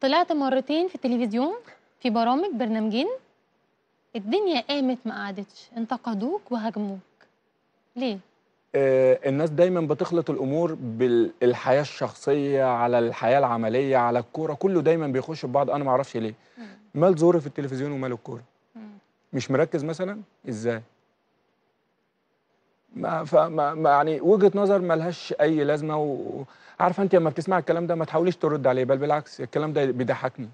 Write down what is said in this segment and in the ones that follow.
طلعت مرتين في التلفزيون في برامج برنامجين الدنيا قامت ما قعدتش انتقدوك وهاجموك ليه؟ آه الناس دايما بتخلط الامور بالحياه الشخصيه على الحياه العمليه على الكوره كله دايما بيخش في بعض انا ما اعرفش ليه مال زوري في التلفزيون ومال الكوره مش مركز مثلا ازاي ما فما يعني وجهه نظر ملهاش اي لازمه وعارفه انت لما بتسمع الكلام ده ما تحاوليش ترد عليه بل بالعكس الكلام ده بيضحكني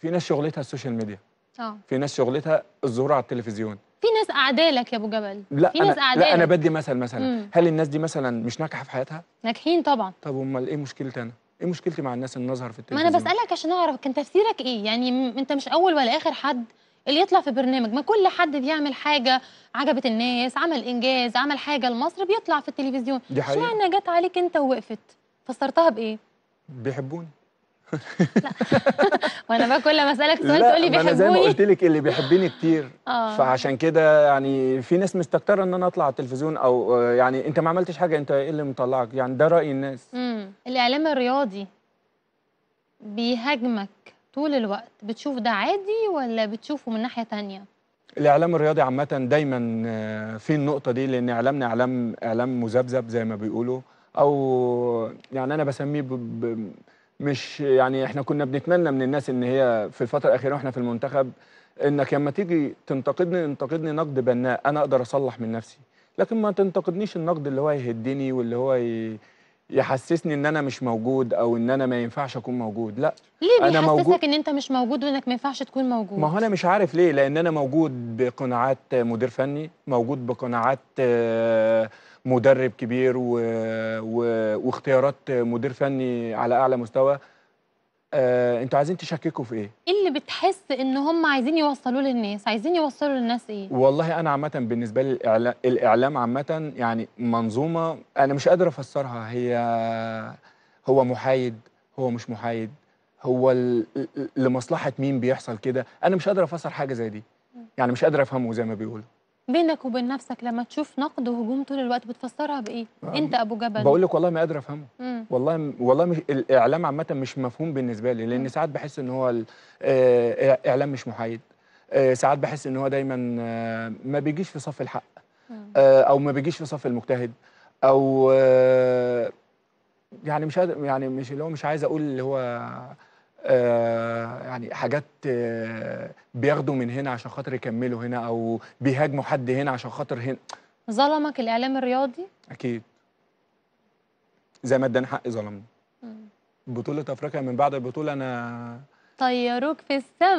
في ناس شغلتها السوشيال ميديا اه في ناس شغلتها الظهور على التلفزيون في ناس اعدالك يا ابو جبل لا في ناس اعدالك لا انا بدي مثل مثلا مم. هل الناس دي مثلا مش ناجحه في حياتها ناجحين طبعا طب امال ايه مشكلتي انا ايه مشكلتي مع الناس اللي نظهر في التلفزيون ما انا بسالك عشان اعرف كان تفسيرك ايه يعني انت مش اول ولا اخر حد اللي يطلع في برنامج ما كل حد بيعمل حاجه عجبت الناس عمل انجاز عمل حاجه لمصر بيطلع في التلفزيون دي حقيقة جت عليك انت ووقفت فسرتها بايه بيحبوني لا وانا بقى كل ما اسالك سؤال تقول لي بيحبوني انا زي ما قلت لك اللي بيحبني كتير آه. فعشان كده يعني في ناس مستكتره ان انا اطلع على التلفزيون او يعني انت ما عملتش حاجه انت ايه اللي مطلعك يعني ده راي الناس امم الاعلام الرياضي بيهاجمك طول الوقت بتشوف ده عادي ولا بتشوفه من ناحية تانية؟ الإعلام الرياضي عامة دايما آه، في النقطة دي لأن إعلامنا إعلام إعلام مذبذب زي ما بيقولوا أو يعني أنا بسميه مش يعني إحنا كنا بنتمنى من الناس إن هي في الفترة الأخيرة وإحنا في المنتخب إنك لما تيجي تنتقدني انتقدني نقد بناء أنا أقدر أصلح من نفسي لكن ما تنتقدنيش النقد اللي هو يهدني واللي هو ي... يحسسني ان انا مش موجود او ان انا ما ينفعش اكون موجود لا ليه انا موجود ان انت مش موجود وانك ما ينفعش تكون موجود ما هو انا مش عارف ليه لان انا موجود بقناعات مدير فني موجود بقناعات آه، مدرب كبير و... و... واختيارات مدير فني على اعلى مستوى آه، انتوا عايزين تشككوا في ايه اللي بتحس ان هم عايزين يوصلوه للناس عايزين يوصلوا للناس ايه والله انا عامه بالنسبه لي الاعلام عامه يعني منظومه انا مش قادر افسرها هي هو محايد هو مش محايد هو لمصلحه مين بيحصل كده انا مش قادر افسر حاجه زي دي يعني مش قادر افهمه زي ما بيقولوا بينك وبين نفسك لما تشوف نقد وهجوم طول الوقت بتفسرها بايه آه. انت ابو جبل بقول لك والله ما قادر افهمه مم. والله والله مش الاعلام عامه مش مفهوم بالنسبه لي لان ساعات بحس ان هو آه، اعلام مش محايد آه، ساعات بحس ان هو دايما ما بيجيش في صف الحق او ما بيجيش في صف المجتهد او يعني مش يعني مش اللي هو مش عايز اقول اللي هو آه، يعني حاجات آه، بياخدوا من هنا عشان خاطر يكملوا هنا او بيهاجموا حد هنا عشان خاطر هنا ظلمك الاعلام الرياضي اكيد زي ما اداني حقي ظلمني بطوله افريقيا من بعد البطوله انا طيروك في السماء